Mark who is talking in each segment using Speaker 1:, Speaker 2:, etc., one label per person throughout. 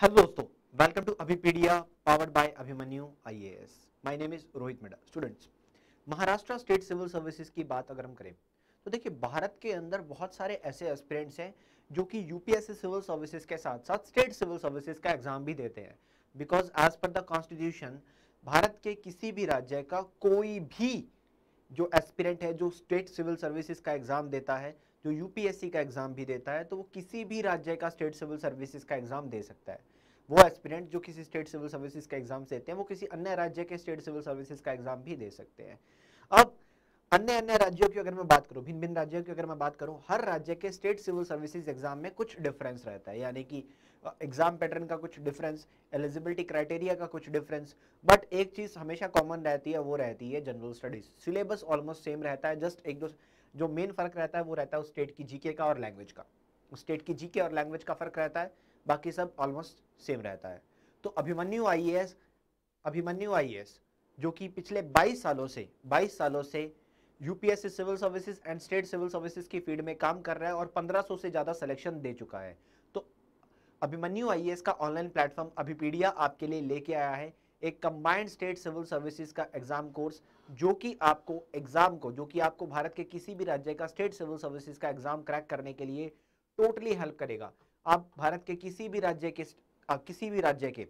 Speaker 1: hello दोस्तों welcome to Abhipedia powered by Abhimanyu IAS my name is Rohit Meda students Maharashtra state civil services की बात अगर हम करें तो देखिए भारत के अंदर बहुत सारे ऐसे एस्पिरेंट्स हैं जो कि यूपीएससी सिविल सर्विसेज के साथ साथ स्टेट सिविल सर्विसेज का एग्जाम भी देते हैं because as per the constitution Bharat के किसी भी राज्य का कोई भी जो एस्पिरेंट है जो स्टेट सिविल सर्विसेज का एग्जाम देता है जो यूपीएससी का एग्ज़ाम भी देता है तो वो किसी भी राज्य का स्टेट सिविल सर्विसेज का एग्ज़ाम दे सकता है वो एस्पिरेंट जो किसी स्टेट सिविल सर्विसेज का एग्ज़ाम देते हैं वो किसी अन्य राज्य के स्टेट सिविल सर्विसेज का एग्ज़ाम भी दे सकते हैं अब अन्य अन्य राज्यों की अगर मैं बात करूं भिन्न भिन्न राज्यों की अगर मैं बात करूं हर राज्य के स्टेट सिविल सर्विसेज एग्जाम में कुछ डिफरेंस रहता है यानी कि एग्जाम पैटर्न का कुछ डिफरेंस एलिजिबिलिटी क्राइटेरिया का कुछ डिफरेंस बट एक चीज़ हमेशा कॉमन रहती है वो रहती है general studies syllabus almost same रहता है जस्ट एक दो जो मेन फर्क रहता है वो रहता है उस स्टेट की जीके का और लैंग्वेज का उस स्टेट की जीके और लैंग्वेज का फर्क रहता है बाकी सब ऑलमोस्ट सेम रहता है तो अभिमन्यु आई अभिमन्यु एस जो कि पिछले 22 सालों से 22 सालों से UPSC civil services and state civil services की फील्ड में काम कर रहा है और 1500 से ज़्यादा सिलेक्शन दे चुका है तो अभिमन्यु आई का ऑनलाइन प्लेटफॉर्म अभिपीडिया आपके लिए लेके आया है एक कंबाइंड स्टेट सिविल सर्विसेज का एग्जाम कोर्स जो कि आपको एग्जाम को जो कि आपको भारत के किसी भी राज्य का स्टेट सिविल सर्विसेज का एग्जाम क्रैक करने के लिए टोटली हेल्प करेगा आप भारत के किसी भी राज्य के आ, किसी भी राज्य के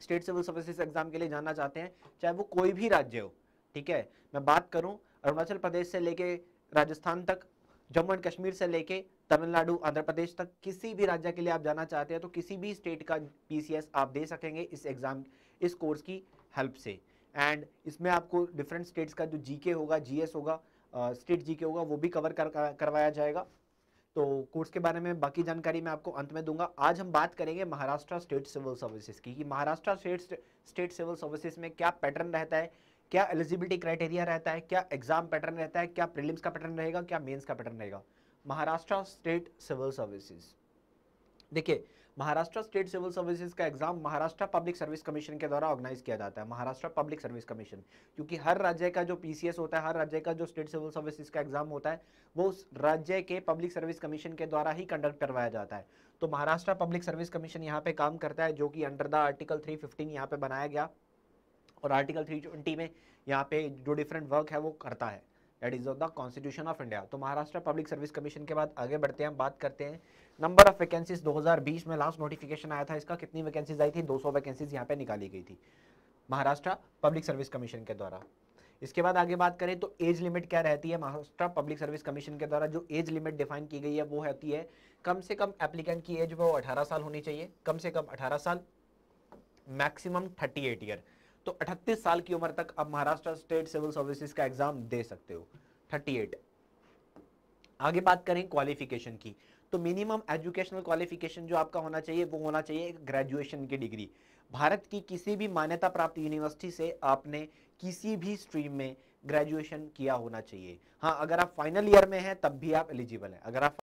Speaker 1: स्टेट सिविल सर्विसेज एग्जाम के लिए जाना चाहते हैं चाहे वो कोई भी राज्य हो ठीक है मैं बात करूं अरुणाचल प्रदेश से लेके राजस्थान तक जम्मू एंड कश्मीर से लेके तमिलनाडु आंध्र प्रदेश तक किसी भी राज्य के लिए आप जाना चाहते हैं तो किसी भी स्टेट का पीसीएस आप दे सकेंगे इस एग्जाम इस कोर्स की हेल्प से एंड इसमें आपको डिफरेंट स्टेट्स का जो जीके होगा जीएस होगा स्टेट uh, जीके होगा वो भी कवर कर, कर, करवाया जाएगा तो कोर्स के बारे में बाकी जानकारी मैं आपको अंत में दूंगा आज हम बात करेंगे महाराष्ट्र स्टेट सिविल सर्विसेज की कि Maharashtra state state civil services में क्या पैटर्न रहता है क्या एलिजिबिलिटी क्राइटेरिया रहता है क्या एग्जाम पैटर्न रहता है क्या प्रीलिम्स का पैटर्न रहेगा क्या मेन्स का पैटर्न रहेगा महाराष्ट्र स्टेट सिविल सर्विसेज देखिए महाराष्ट्र स्टेट सिविल सर्विसेज का exam Maharashtra public service commission के द्वारा ऑर्गेनाइज किया जाता है महाराष्ट्र पब्लिक सर्विस कमीशन क्योंकि हर राज्य का जो पीसीएस होता है हर राज्य का जो स्टेट सिविल सर्विसेज का एग्जाम होता है वो उस राज्य के पब्लिक सर्विस कमीशन के द्वारा ही कंडक्ट करवाया जाता है तो महाराष्ट्र पब्लिक सर्विस कमीशन यहाँ पे काम करता है जो कि under the article three fifteen यहाँ पे बनाया गया और आर्टिकल थ्री ट्वेंटी में यहाँ पे जो डिफरेंट वर्क है वो करता है that is of the constitution of India तो महाराष्ट्र पब्लिक सर्विस कमीशन के बाद आगे बढ़ते हैं बात करते हैं नंबर ऑफ वैकेंसीज 2020 में लास्ट नोटिफिकेशन आया था इसका कितनी वैकेंसीज आई थी 200 वैकेंसीज यहां पे निकाली गई थी महाराष्ट्र पब्लिक सर्विस कमीशन के द्वारा इसके बाद आगे बात करें तो एज लिमिट क्या रहती है महाराष्ट्र पब्लिक सर्विस कमीशन के द्वारा जो एज लिमिट डिफाइन की गई है वो रहती है कम से कम एप्लीकेंट की एज वो 18 साल होनी चाहिए कम से कम 18 साल मैक्सिमम 38 ईयर तो 38 साल की उम्र तक आप महाराष्ट्र स्टेट सिविल सर्विसेज का एग्जाम दे सकते हो 38 आगे बात करें क्वालिफिकेशन की तो मिनिमम एजुकेशनल क्वालिफिकेशन जो आपका होना चाहिए वो होना चाहिए ग्रेजुएशन की डिग्री भारत की किसी भी मान्यता प्राप्त यूनिवर्सिटी से आपने किसी भी स्ट्रीम में ग्रेजुएशन किया होना चाहिए हाँ अगर आप फाइनल ईयर में हैं तब भी आप एलिजिबल हैं अगर आप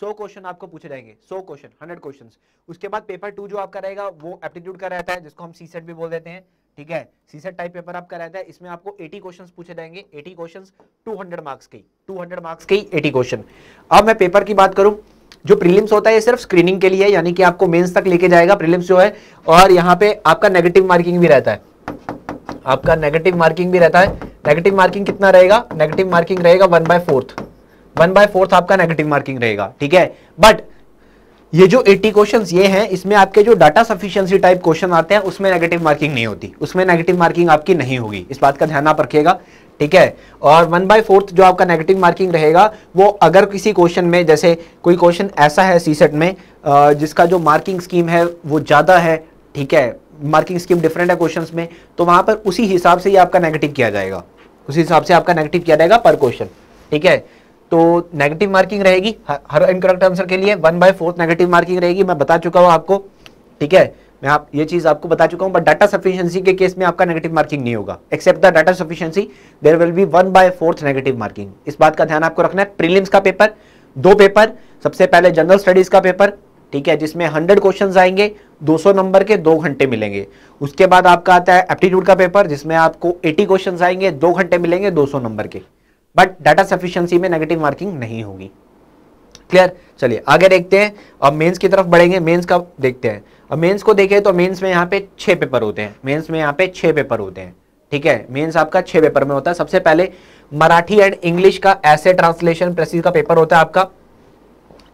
Speaker 1: सौ क्वेश्चन आपको पूछे जाएंगे सौ क्वेश्चन हंड्रेड क्वेश्चन उसके बाद पेपर टू जो आपका रहेगा वो एप्टीट्यूड का रहता है जिसको हम सी सेट भी बोल देते हैं ठीक है सी सेट टाइप पेपर आपका रहता है इसमें आपको 80 क्वेश्चंस पूछे जाएंगे 80 क्वेश्चंस 200 मार्क्स के 200 मार्क्स के 80 क्वेश्चन अब मैं पेपर की बात करूं जो प्रीलिम्स होता है ये सिर्फ स्क्रीनिंग के लिए यानी कि आपको मेंस तक लेके जाएगा प्रीलिम्स जो है और यहाँ पे आपका नेगेटिव मार्किंग भी रहता है आपका नेगेटिव मार्किंग भी रहता है नेगेटिव मार्किंग कितना रहेगा नेगेटिव मार्किंग रहेगा one by fourth one by fourth आपका नेगेटिव मार्किंग रहेगा ठीक है बट ये जो 80 क्वेश्चंस ये हैं इसमें आपके जो डाटा सफिशियंसी टाइप क्वेश्चन आते हैं उसमें नेगेटिव मार्किंग नहीं होती उसमें नेगेटिव मार्किंग आपकी नहीं होगी इस बात का ध्यान आप रखिएगा ठीक है और वन बाय फोर्थ जो आपका नेगेटिव मार्किंग रहेगा वो अगर किसी क्वेश्चन में जैसे कोई क्वेश्चन ऐसा है सी सेट में जिसका जो मार्किंग स्कीम है वो ज़्यादा है ठीक है मार्किंग स्कीम डिफरेंट है क्वेश्चन में तो वहाँ पर उसी हिसाब से ही आपका नेगेटिव किया जाएगा उसी हिसाब से आपका नेगेटिव किया जाएगा पर क्वेश्चन ठीक है तो नेगेटिव मार्किंग रहेगी हर इनकरेक्ट आंसर के लिए one by fourth negative marking रहेगी मैं बता चुका हूं आपको ठीक है मैं आप ये चीज आपको बता चुका हूं बट डाटा सफिशियंसी के केस में आपका नेगेटिव मार्किंग नहीं होगा except the data sufficiency there will be one by fourth negative marking इस बात का ध्यान आपको रखना है प्रीलिम्स का पेपर दो पेपर सबसे पहले जनरल स्टडीज का पेपर ठीक है जिसमें हंड्रेड क्वेश्चन आएंगे 200 नंबर के दो घंटे मिलेंगे उसके बाद आपका आता है एप्टीट्यूड का पेपर जिसमें आपको एटी क्वेश्चन आएंगे दो घंटे मिलेंगे 200 नंबर के बट डाटा सफिशियंसी में नेगेटिव मार्किंग नहीं होगी क्लियर चलिए आगे देखते हैं अब मेंस की तरफ बढ़ेंगे मेंस का देखते हैं अब मेंस को देखें तो मेंस में यहाँ पे छह पेपर होते हैं मेंस में यहाँ पे छह पेपर होते हैं ठीक है मेंस आपका छह पेपर में होता है सबसे पहले मराठी एंड इंग्लिश का ऐसे ट्रांसलेशन प्रेसिस का पेपर होता है आपका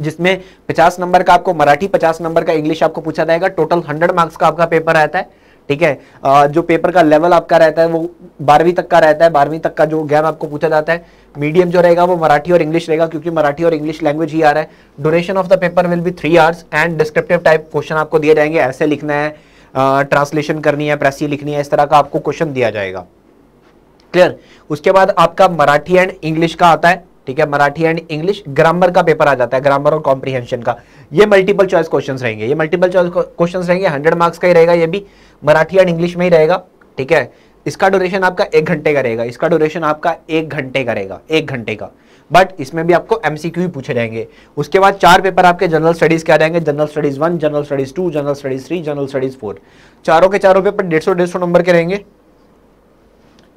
Speaker 1: जिसमें 50 नंबर का आपको मराठी 50 नंबर का इंग्लिश आपको पूछा जाएगा टोटल 100 मार्क्स का आपका पेपर रहता है ठीक है जो पेपर का लेवल आपका रहता है वो बारहवीं तक का रहता है बारहवीं तक का जो गैम आपको पूछा जाता है मीडियम जो रहेगा वो मराठी और इंग्लिश रहेगा क्योंकि मराठी और इंग्लिश लैंग्वेज ही आ रहा है duration of the paper will be three hours and descriptive type question आपको दिए जाएंगे ऐसे लिखना है ट्रांसलेशन करनी है प्रेसी लिखनी है इस तरह का आपको क्वेश्चन दिया जाएगा क्लियर उसके बाद आपका मराठी एंड इंग्लिश का आता है ठीक है मराठी एंड इंग्लिश ग्रामर का पेपर आ जाता है ग्रामर और कॉम्प्रीहेंशन का ये मल्टीपल चॉइस क्वेश्चन रहेंगे ये मल्टीपल चॉइस क्वेश्चन रहेंगे हंड्रेड मार्क्स का ही रहेगा ये भी मराठी एंड इंग्लिश में ही रहेगा ठीक है इसका ड्यूरेशन आपका एक घंटे का रहेगा इसका ड्यूरेशन आपका एक घंटे का रहेगा एक घंटे का बट इसमें भी आपको एमसीक्यू ही पूछे जाएंगे उसके बाद चार पेपर आपके जनरल स्टडीज के आ जाएंगे general studies one general studies two general studies three general studies four चारों के चारों पेपर डेढ़ सौ डेढ़ सौ नंबर के रहेंगे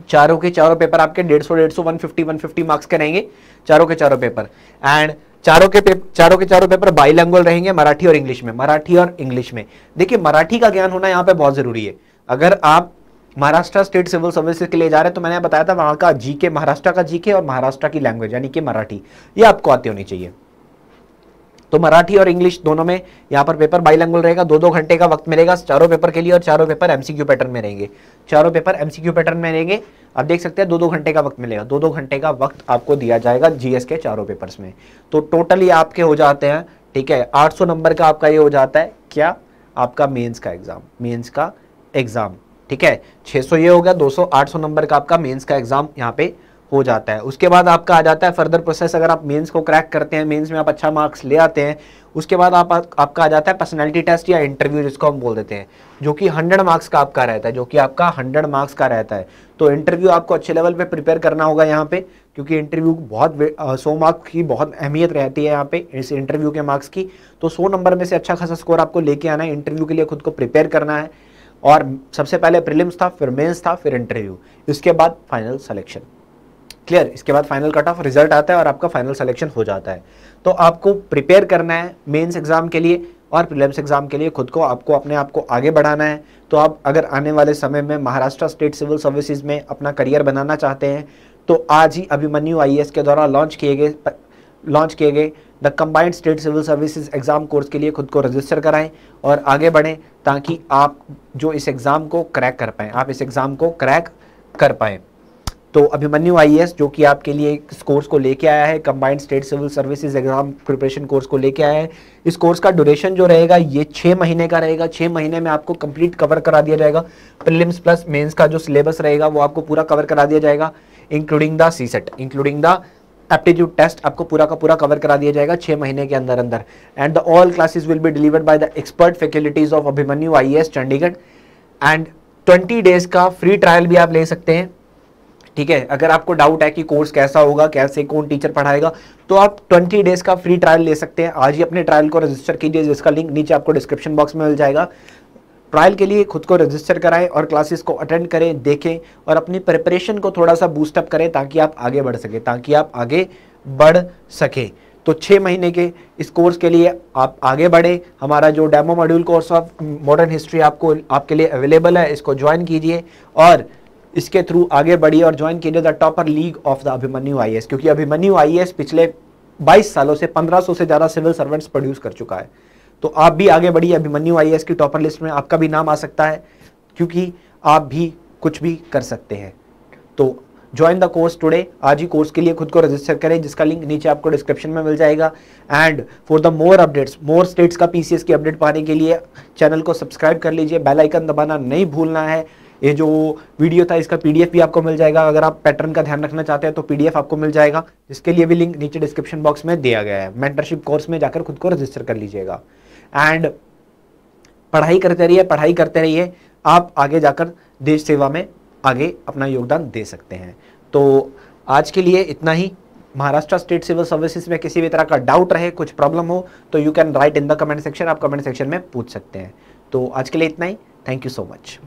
Speaker 1: चारों के चारों पेपर आपके डेढ़ सौ डेढ़ सौ one fifty one fifty marks के रहेंगे चारों के चारों पेपर एंड चारों के पेपर चारों के चारों पेपर बाइलैंग्वेज रहेंगे मराठी और इंग्लिश में मराठी और इंग्लिश में देखिए मराठी का ज्ञान होना यहाँ पे बहुत ज़रूरी है अगर आप महाराष्ट्र स्टेट सिविल सर्विसेज के लिए जा रहे हैं तो मैंने बताया था वहां का जीके महाराष्ट्र का जीके और महाराष्ट्र की लैंग्वेज यानी कि मराठी ये आपको आती होनी चाहिए तो मराठी और इंग्लिश दोनों में यहाँ पर पेपर बाइलैंगुअल रहेगा दो दो घंटे का वक्त मिलेगा चारों पेपर के लिए और चारों पेपर एमसीक्यू पैटर्न में रहेंगे चारों पेपर एमसीक्यू पैटर्न में रहेंगे आप देख सकते हैं दो दो घंटे का वक्त मिलेगा दो दो घंटे का वक्त आपको दिया जाएगा जीएस के चारों पेपर्स में तो टोटल ये आपके हो जाते हैं ठीक है आठ नंबर का आपका ये हो जाता है क्या आपका मेन्स का एग्ज़ाम मेन्स का एग्ज़ाम ठीक है 600 ये हो गया दो सौ नंबर का आपका मेन्स का एग्ज़ाम यहाँ पे हो जाता है उसके बाद आपका आ जाता है फर्दर प्रोसेस अगर आप मेंस को क्रैक करते हैं मेंस में आप अच्छा मार्क्स ले आते हैं उसके बाद आप, आपका आ जाता है पर्सनैलिटी टेस्ट या इंटरव्यू जिसको हम बोल देते हैं जो कि हंड्रेड मार्क्स का आपका रहता है जो कि आपका हंड्रेड मार्क्स का रहता है तो इंटरव्यू आपको अच्छे लेवल पर प्रिपेयर करना होगा यहाँ पे क्योंकि इंटरव्यू बहुत सौ मार्क्स की बहुत अहमियत रहती है यहाँ पे इस इंटरव्यू के मार्क्स की तो सौ नंबर में से अच्छा खासा स्कोर आपको लेके आना है इंटरव्यू के लिए खुद को प्रिपेयर करना है और सबसे पहले प्रीलिम्स था फिर मेंस था फिर इंटरव्यू इसके बाद फाइनल सिलेक्शन क्लियर इसके बाद फाइनल कट ऑफ रिजल्ट आता है और आपका फाइनल सिलेक्शन हो जाता है तो आपको प्रिपेयर करना है मेन्स एग्जाम के लिए और प्रीलिम्स एग्जाम के लिए खुद को आपको अपने आप को आगे बढ़ाना है तो आप अगर आने वाले समय में महाराष्ट्र स्टेट सिविल सर्विसेज में अपना करियर बनाना चाहते हैं तो आज ही अभिमन्यू आई के द्वारा लॉन्च किए गए लॉन्च किए गए the combined state civil services exam course के लिए खुद को रजिस्टर कराएं और आगे बढ़ें ताकि आप जो इस एग्ज़ाम को क्रैक कर पाएँ आप इस एग्ज़ाम को क्रैक कर पाएँ तो अभिमन्यु आई जो कि आपके लिए इस कोर्स को लेके आया है combined state civil services exam preparation course को लेके आया है इस कोर्स का ड्यूरेशन जो रहेगा ये छः महीने का रहेगा छः महीने में आपको कंप्लीट कवर करा दिया जाएगा प्रिलिम्स प्लस मेंस का जो सिलेबस रहेगा वो आपको पूरा कवर करा दिया जाएगा including the CSAT including the aptitude test आपको पूरा का पूरा कवर करा दिया जाएगा छः महीने के अंदर अंदर and the all classes will be delivered by the expert faculties of Abhimanyu I Chandigarh and twenty days का फ्री ट्रायल भी आप ले सकते हैं ठीक है अगर आपको डाउट है कि कोर्स कैसा होगा कैसे कौन टीचर पढ़ाएगा तो आप 20 डेज का फ्री ट्रायल ले सकते हैं आज ही अपने ट्रायल को रजिस्टर कीजिए जिसका लिंक नीचे आपको डिस्क्रिप्शन बॉक्स में मिल जाएगा ट्रायल के लिए खुद को रजिस्टर कराएं और क्लासेस को अटेंड करें देखें और अपनी प्रिपरेशन को थोड़ा सा बूस्टअप करें ताकि आप आगे बढ़ सकें ताकि आप आगे बढ़ सकें तो छः महीने के इस कोर्स के लिए आप आगे बढ़ें हमारा जो demo module course of modern history आपको आपके लिए अवेलेबल है इसको ज्वाइन कीजिए और इसके थ्रू आगे बढ़ी और ज्वाइन किया the topper league of the Abhimanyu I क्योंकि अभिमन्यु आई पिछले 22 सालों से 1500 से ज़्यादा सिविल सर्वेंट्स प्रोड्यूस कर चुका है तो आप भी आगे बढ़िए अभिमन्यु आई की टॉपर लिस्ट में आपका भी नाम आ सकता है क्योंकि आप भी कुछ भी कर सकते हैं तो ज्वाइन द कोर्स टुडे आज ही कोर्स के लिए खुद को रजिस्टर करें जिसका लिंक नीचे आपको डिस्क्रिप्शन में मिल जाएगा and for the more updates more states का पीसीएस की अपडेट पाने के लिए चैनल को सब्सक्राइब कर लीजिए बेल आइकन दबाना नहीं भूलना है ये जो वीडियो था इसका पीडीएफ भी आपको मिल जाएगा अगर आप पैटर्न का ध्यान रखना चाहते हैं तो पीडीएफ आपको मिल जाएगा जिसके लिए भी लिंक नीचे डिस्क्रिप्शन बॉक्स में दिया गया है मेंटरशिप कोर्स में जाकर खुद को रजिस्टर कर लीजिएगा एंड पढ़ाई करते रहिए पढ़ाई करते रहिए आप आगे जाकर देश सेवा में आगे अपना योगदान दे सकते हैं तो आज के लिए इतना ही महाराष्ट्र स्टेट सिविल सर्विसेज में किसी भी तरह का डाउट रहे कुछ प्रॉब्लम हो तो you can write in the comment section आप कमेंट सेक्शन में पूछ सकते हैं तो आज के लिए इतना ही थैंक यू सो मच